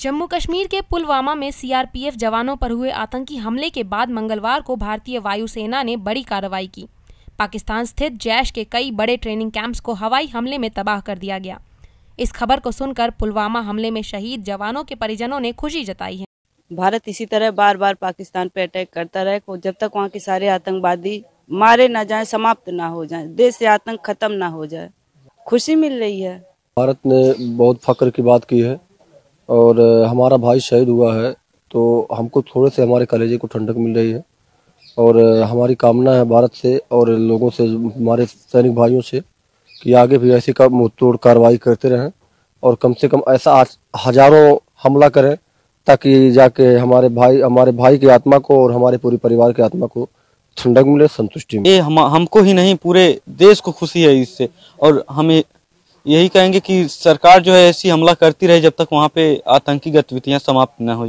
जम्मू कश्मीर के पुलवामा में सीआरपीएफ जवानों पर हुए आतंकी हमले के बाद मंगलवार को भारतीय वायुसेना ने बड़ी कार्रवाई की पाकिस्तान स्थित जैश के कई बड़े ट्रेनिंग कैंप्स को हवाई हमले में तबाह कर दिया गया इस खबर को सुनकर पुलवामा हमले में शहीद जवानों के परिजनों ने खुशी जताई है भारत इसी तरह बार बार पाकिस्तान पर अटैक करता रहे जब तक वहाँ के सारे आतंकवादी मारे न जाए समाप्त न हो जाए देश से आतंक खत्म न हो जाए खुशी मिल रही है भारत ने बहुत फक्र की बात की है और हमारा भाई शहीद हुआ है तो हमको थोड़े से हमारे कलेजे को ठंडक मिल रही है और हमारी कामना है भारत से और लोगों से हमारे सैनिक भाइयों से कि आगे भी ऐसी का तोड़ कार्रवाई करते रहें और कम से कम ऐसा हजारों हमला करें ताकि जाके हमारे भाई हमारे भाई की आत्मा को और हमारे पूरे परिवार की आत्मा को ठंडक मिले संतुष्टि मिले हम हमको ही नहीं पूरे देश को खुशी है इससे और हमें यही कहेंगे कि सरकार जो है ऐसी हमला करती रहे जब तक वहाँ पे आतंकी गतिविधियां समाप्त न हो जाए